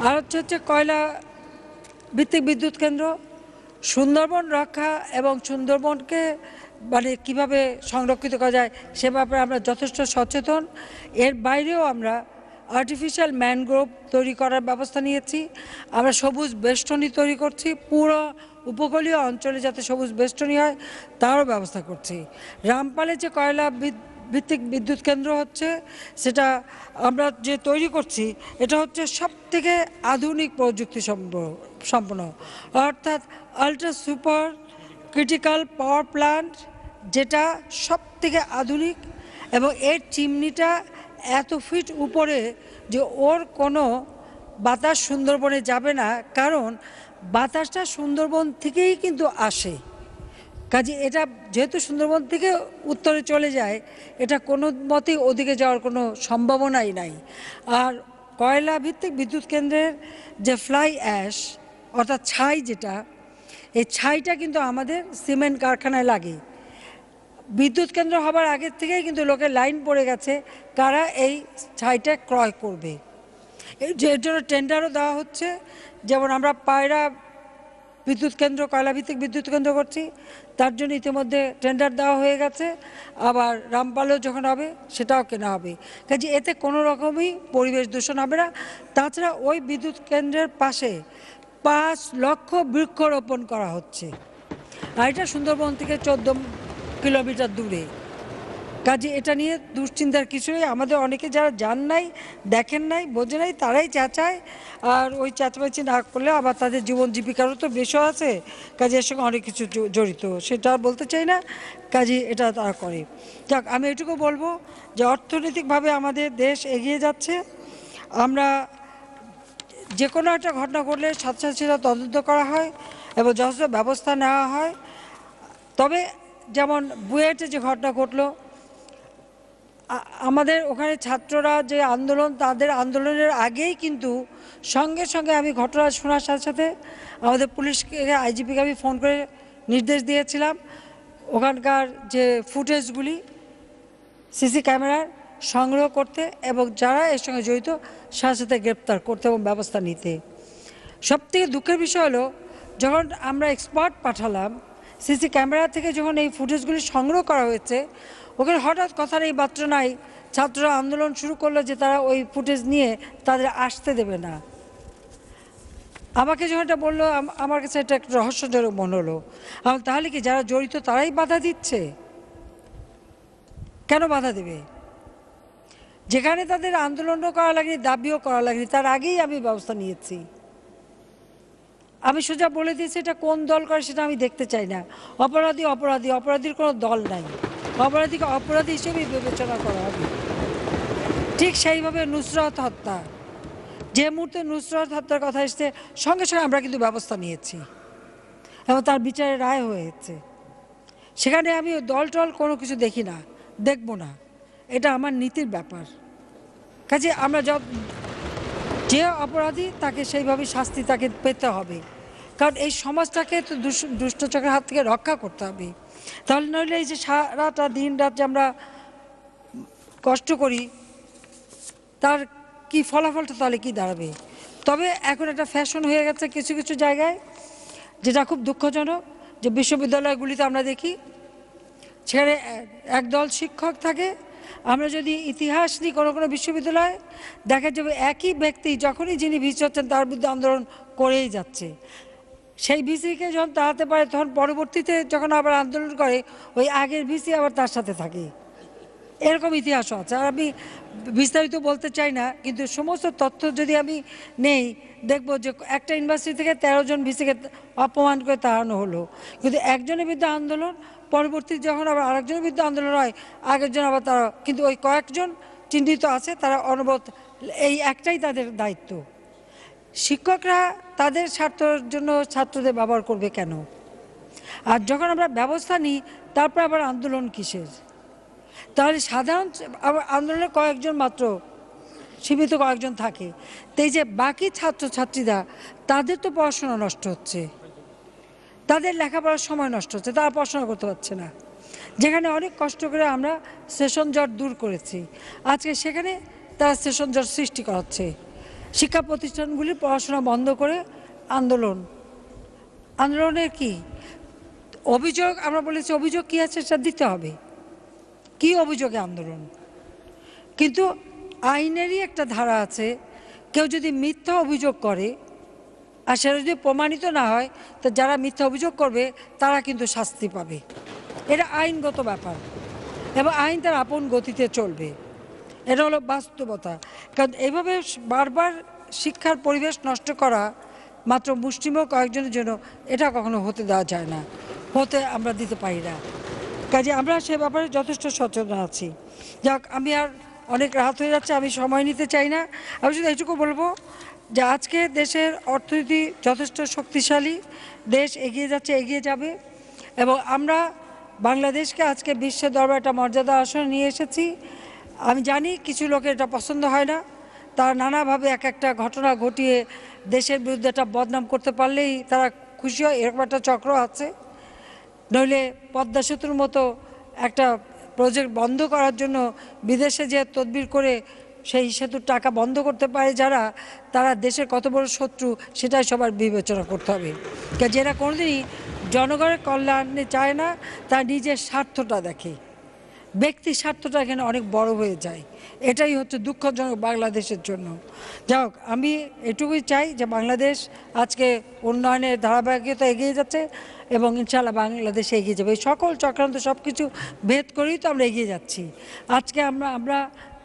আর হচ্ছে হচ্ছে কয়লা ভিত্তিক বিদ্যুৎ কেন্দ্র সুন্দরবন রক্ষা এবং সুন্দরবনকে মানে কিভাবে সংরক্ষিত করা যায় সে ব্যাপারে আমরা যথেষ্ট সচেতন এর বাইরেও আমরা আর্টিফিশিয়াল ম্যানগ্রোভ তৈরি করার ব্যবস্থা নিয়েছি আমরা সবুজ বেষ্টনী তৈরি করছি পুরো উপকূলীয় অঞ্চলে যাতে সবুজ বেষ্টনী হয় তারও ব্যবস্থা করছি রামপালে যে কয়লা ভিত্তিক বিদ্যুৎ কেন্দ্র হচ্ছে সেটা আমরা যে তৈরি করছি এটা হচ্ছে সব থেকে আধুনিক প্রযুক্তি সম্পন্ন অর্থাৎ ultra super critical power plant যেটা সব থেকে আধুনিক এবং এর চিমনিটা এত ফিট উপরে যে ওর কোনো বাতাস সুন্দরবনে যাবে না কারণ বাতাসটা সুন্দরবন থেকেই কিন্তু আসে কাজে এটা যেহেতু সুন্দরবন থেকে উত্তরে চলে যায় এটা কোনো মতেই ওদিকে যাওয়ার কোনো সম্ভাবনাই নাই আর কয়লা ভিত্তিক বিদ্যুৎ কেন্দ্রের যে ফ্লাই অ্যাশ অর্থাৎ ছাই যেটা এই ছাইটা কিন্তু আমাদের সিমেন্ট কারখানায় লাগে বিদ্যুৎ কেন্দ্র হবার আগের থেকেই কিন্তু লোকে লাইন পড়ে গেছে কারা এই ছাইটা ক্রয় করবে এর জন্য টেন্ডারও দেওয়া হচ্ছে যেমন আমরা পায়রা বিদ্যুৎ কেন্দ্র কয়লাভিত্তিক বিদ্যুৎ কেন্দ্র করছি তার জন্য ইতিমধ্যে টেন্ডার দেওয়া হয়ে গেছে আবার রামপালও যখন হবে সেটাও কেনা হবে কাজে এতে কোনো রকমই পরিবেশ দূষণ হবে না তাছাড়া ওই বিদ্যুৎ কেন্দ্রের পাশে পাঁচ লক্ষ বৃক্ষরোপণ করা হচ্ছে আর এটা সুন্দরবন থেকে চোদ্দ কিলোমিটার দূরে কাজে এটা নিয়ে দুশ্চিন্তার কিছুই আমাদের অনেকে যারা যান নাই দেখেন নাই বোঝে নাই তারাই চাচায় আর ওই চাচাবাচি না করলে আবার তাদের জীবন জীবিকারও তো বেশ আছে কাজে এর সঙ্গে অনেক কিছু জড়িত সেটা বলতে চাই না কাজে এটা তারা করে যাক আমি এটুকু বলবো যে অর্থনৈতিকভাবে আমাদের দেশ এগিয়ে যাচ্ছে আমরা যে কোনো একটা ঘটনা ঘটলে সাথে তদন্ত করা হয় এবং যথেষ্ট ব্যবস্থা নেওয়া হয় তবে যেমন বুয়েটে যে ঘটনা ঘটলো আমাদের ওখানে ছাত্ররা যে আন্দোলন তাদের আন্দোলনের আগেই কিন্তু সঙ্গে সঙ্গে আমি ঘটনা শোনার সাথে সাথে আমাদের পুলিশকে আইজিপিকে আমি ফোন করে নির্দেশ দিয়েছিলাম ওখানকার যে ফুটেজগুলি সিসি ক্যামেরার সংগ্রহ করতে এবং যারা এর সঙ্গে জড়িত সাথে সাথে গ্রেপ্তার করতে এবং ব্যবস্থা নিতে সবথেকে দুঃখের বিষয় হলো যখন আমরা এক্সপার্ট পাঠালাম সিসি ক্যামেরা থেকে যখন এই ফুটেজগুলি সংগ্রহ করা হয়েছে ওখানে হঠাৎ কথার এই নাই ছাত্ররা আন্দোলন শুরু করলো যে তারা ওই ফুটেজ নিয়ে তাদের আসতে দেবে না আমাকে যখন এটা বললো আমার কাছে এটা একটা রহস্যজনক মনে হলো তাহলে কি যারা জড়িত তারাই বাধা দিচ্ছে কেন বাধা দেবে যেখানে তাদের আন্দোলনও করা লাগেনি দাবিও করা লাগেনি তার আগেই আমি ব্যবস্থা নিয়েছি আমি সোজা বলে দিয়েছি এটা কোন দল করে সেটা আমি দেখতে চাই না অপরাধী অপরাধী অপরাধীর কোনো দল নাই অপরাধীকে অপরাধী হিসেবে বিবেচনা করা হবে ঠিক সেইভাবে নুসরত হত্যা যে মুহূর্তে নুসরত হত্যার কথা এসছে সঙ্গে সঙ্গে আমরা কিন্তু ব্যবস্থা নিয়েছি এবং তার বিচারে রায় হয়েছে সেখানে আমি দল টল কোনো কিছু দেখি না দেখব না এটা আমার নীতির ব্যাপার কাজে আমরা যত যে অপরাধী তাকে সেইভাবে শাস্তি তাকে পেতে হবে কারণ এই সমাজটাকে তো দুষ্ট চক্রের হাত থেকে রক্ষা করতে হবে তাহলে নইলে এই যে সারাটা দিন রাত যে আমরা কষ্ট করি তার কি ফলাফলটা তাহলে কি দাঁড়াবে তবে এখন একটা ফ্যাশন হয়ে গেছে কিছু কিছু জায়গায় যেটা খুব দুঃখজনক যে বিশ্ববিদ্যালয়গুলিতে আমরা দেখি ছেড়ে একদল শিক্ষক থাকে আমরা যদি ইতিহাস নিই কোনো কোনো বিশ্ববিদ্যালয়ে দেখা যাবে একই ব্যক্তি যখনই যিনি ভিজ হচ্ছেন তার বিরুদ্ধে আন্দোলন করেই যাচ্ছে সেই ভিসিকে যখন তাড়াতে পারে তখন পরবর্তীতে যখন আবার আন্দোলন করে ওই আগের ভিসি আবার তার সাথে থাকে এরকম ইতিহাসও আছে আর আমি বিস্তারিত বলতে চাই না কিন্তু সমস্ত তথ্য যদি আমি নেই দেখব যে একটা ইউনিভার্সিটি থেকে ১৩ জন ভিসিকে অপমান করে তাড়ানো হলো কিন্তু একজনের বিরুদ্ধে আন্দোলন পরবর্তী যখন আবার আরেকজনের বিরুদ্ধে আন্দোলন হয় আগের জন আবার তারা কিন্তু ওই কয়েকজন চিহ্নিত আছে তারা অনবত এই একটাই তাদের দায়িত্ব শিক্ষকরা তাদের স্বার্থের জন্য ছাত্রদের ব্যবহার করবে কেন আর যখন আমরা ব্যবস্থা নিই তারপর আবার আন্দোলন কিসের তাহলে সাধারণ আন্দোলনে কয়েকজন মাত্র সীমিত কয়েকজন থাকে তাই যে বাকি ছাত্রছাত্রীরা তাদের তো পড়াশোনা নষ্ট হচ্ছে তাদের লেখাপড়ার সময় নষ্ট হচ্ছে তারা পড়াশোনা করতে পারছে না যেখানে অনেক কষ্ট করে আমরা সেশন জট দূর করেছি আজকে সেখানে তারা সেশন জট সৃষ্টি করাচ্ছে শিক্ষা প্রতিষ্ঠানগুলি পড়াশোনা বন্ধ করে আন্দোলন আন্দোলনের কি অভিযোগ আমরা বলেছি অভিযোগ কী আছে সেটা দিতে হবে কি অভিযোগে আন্দোলন কিন্তু আইনেরই একটা ধারা আছে কেউ যদি মিথ্যা অভিযোগ করে আর সেটা যদি প্রমাণিত না হয় তো যারা মিথ্যা অভিযোগ করবে তারা কিন্তু শাস্তি পাবে এটা আইনগত ব্যাপার এবং আইন তার আপন গতিতে চলবে এটা হলো বাস্তবতা কারণ এইভাবে বারবার শিক্ষার পরিবেশ নষ্ট করা মাত্র মুষ্টিমেয় কয়েকজনের জন্য এটা কখনো হতে দেওয়া যায় না হতে আমরা দিতে পারি না কাজে আমরা সে ব্যাপারে যথেষ্ট সচেতন আছি যাক আমি আর অনেক রাত হয়ে যাচ্ছে আমি সময় নিতে চাই না আমি শুধু এইটুকু বলবো যে আজকে দেশের অর্থনীতি যথেষ্ট শক্তিশালী দেশ এগিয়ে যাচ্ছে এগিয়ে যাবে এবং আমরা বাংলাদেশকে আজকে বিশ্বের দরবার একটা মর্যাদা আসনে নিয়ে এসেছি আমি জানি কিছু লোকের এটা পছন্দ হয় না তারা নানাভাবে এক একটা ঘটনা ঘটিয়ে দেশের বিরুদ্ধে একটা বদনাম করতে পারলেই তারা খুশি হয় এরকম একটা চক্র আছে নইলে পদ্মা সেতুর মতো একটা প্রজেক্ট বন্ধ করার জন্য বিদেশে যে তদবির করে সেই সেতুর টাকা বন্ধ করতে পারে যারা তারা দেশের কত বড় শত্রু সেটাই সবার বিবেচনা করতে হবে যারা কোনোদিনই জনগণের কল্যাণে চায় না তার নিজের স্বার্থটা দেখে ব্যক্তি স্বার্থটা এখানে অনেক বড় হয়ে যায় এটাই হচ্ছে দুঃখজনক বাংলাদেশের জন্য যাই হোক আমি এটুকুই চাই যে বাংলাদেশ আজকে উন্নয়নের ধারাবাহিকতা এগিয়ে যাচ্ছে এবং ইনশাল্লাহ বাংলাদেশে এগিয়ে যাবে এই সকল চক্রান্ত সব কিছু ভেদ করেই তো আমরা এগিয়ে যাচ্ছি আজকে আমরা আমরা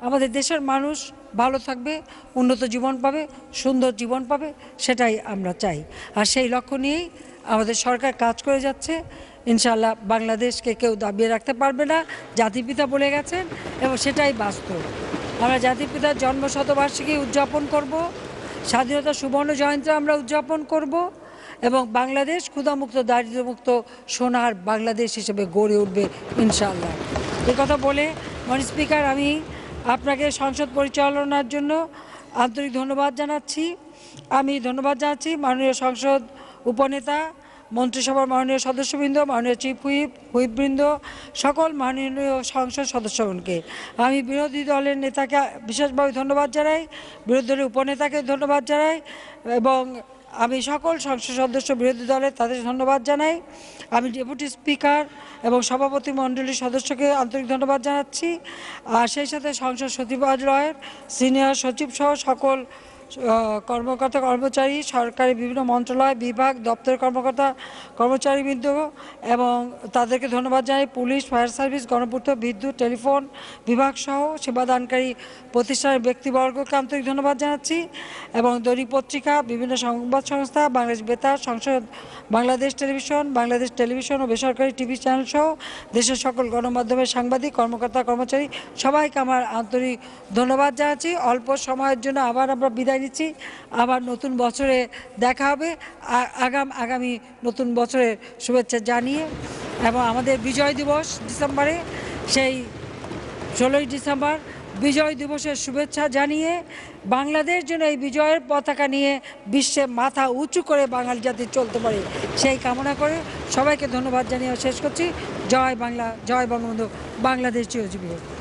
আমাদের দেশের মানুষ ভালো থাকবে উন্নত জীবন পাবে সুন্দর জীবন পাবে সেটাই আমরা চাই আর সেই লক্ষ্য নিয়েই আমাদের সরকার কাজ করে যাচ্ছে ইনশাল্লাহ বাংলাদেশকে কেউ দাবিয়ে রাখতে পারবে না জাতিপিতা বলে গেছেন এবং সেটাই বাস্তব আমরা জাতিপিতার জন্ম শতবার্ষিকী উদযাপন করব স্বাধীনতা সুবর্ণ জয়ন্তী আমরা উদযাপন করব এবং বাংলাদেশ ক্ষুধামুক্ত দারিদ্রমুক্ত সোনার বাংলাদেশ হিসেবে গড়ে উঠবে ইনশাল্লাহ এ কথা বলে মানে স্পিকার আমি আপনাকে সংসদ পরিচালনার জন্য আন্তরিক ধন্যবাদ জানাচ্ছি আমি ধন্যবাদ জানাচ্ছি মাননীয় সংসদ উপনেতা মন্ত্রিসভার মাননীয় সদস্যবৃন্দ মাননীয় চিফ হুইপ হুইপবৃন্দ সকল মাননীয় সংসদ সদস্যগণকে আমি বিরোধী দলের নেতাকে বিশেষভাবে ধন্যবাদ জানাই বিরোধী দলের উপনেতাকে ধন্যবাদ জানাই এবং আমি সকল সংসদ সদস্য বিরোধী দলের তাদের ধন্যবাদ জানাই আমি ডেপুটি স্পিকার এবং সভাপতি মণ্ডলীর সদস্যকে আন্তরিক ধন্যবাদ জানাচ্ছি আর সেই সাথে সংসদ সচিবালয়ের সিনিয়র সচিব সহ সকল কর্মকর্তা কর্মচারী সরকারি বিভিন্ন মন্ত্রণালয় বিভাগ দপ্তরের কর্মকর্তা কর্মচারীবৃন্দ এবং তাদেরকে ধন্যবাদ জানাই পুলিশ ফায়ার সার্ভিস গণপূর্ত বিদ্যুৎ টেলিফোন বিভাগ সহ সেবাদানকারী প্রতিষ্ঠানের ব্যক্তিবর্গকে আন্তরিক ধন্যবাদ জানাচ্ছি এবং দৈনিক পত্রিকা বিভিন্ন সংবাদ সংস্থা বাংলাদেশ বেতার সংসদ বাংলাদেশ টেলিভিশন বাংলাদেশ টেলিভিশন ও বেসরকারি টিভি চ্যানেল সহ দেশের সকল গণমাধ্যমের সাংবাদিক কর্মকর্তা কর্মচারী সবাইকে আমার আন্তরিক ধন্যবাদ জানাচ্ছি অল্প সময়ের জন্য আবার আমরা বিদায় দিচ্ছি আবার নতুন বছরে দেখা হবে আগাম আগামী নতুন বছরের শুভেচ্ছা জানিয়ে এবং আমাদের বিজয় দিবস ডিসেম্বরে সেই ষোলোই ডিসেম্বর বিজয় দিবসের শুভেচ্ছা জানিয়ে বাংলাদেশ জন্য এই বিজয়ের পতাকা নিয়ে বিশ্বে মাথা উঁচু করে বাঙালি জাতি চলতে পারে সেই কামনা করে সবাইকে ধন্যবাদ জানিয়ে শেষ করছি জয় বাংলা জয় বঙ্গবন্ধু বাংলাদেশ চিরজীবী